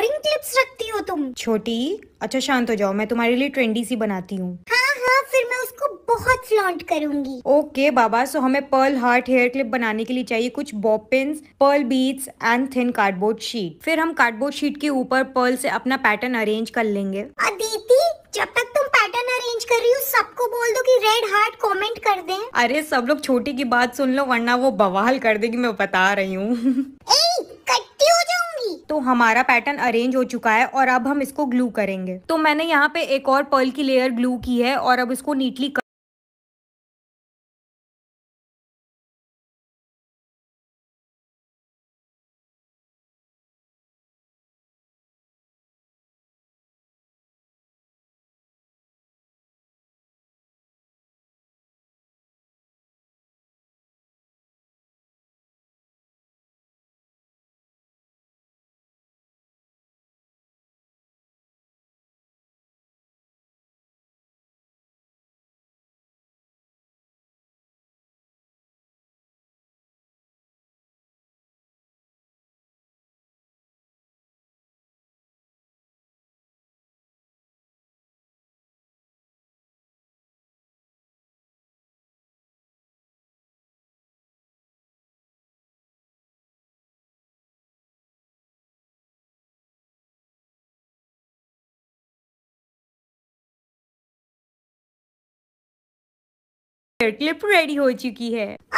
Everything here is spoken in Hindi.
बोरिंग क्लिप्स रखती हो तुम छोटी अच्छा शांत हो जाओ मैं तुम्हारे लिए ट्रेंडी सी बनाती हूँ हाँ हाँ फिर मैं उसको बहुत फ्लॉन्ट करूंगी ओके बाबा सो हमें पर्ल हार्ट हेयर क्लिप बनाने के लिए चाहिए कुछ बॉपिन pearl beads and thin cardboard sheet फिर हम कार्डबोर्ड शीट के ऊपर पर्ल से अपना पैटर्न अरेंज कर लेंगे अदिति जब तक तुम पैटर्न अरेंज कर रही हो सबको बोल दो कि रेड हार्ट कमेंट कर दें अरे सब लोग छोटी की बात सुन लो वरना वो बवाल कर देगी मैं बता रही हूँ तो हमारा पैटर्न अरेंज हो चुका है और अब हम इसको ग्लू करेंगे तो मैंने यहाँ पे एक और पर्ल की लेयर ग्लू की है और अब इसको नीटली हेयर क्लिप रेडी हो चुकी है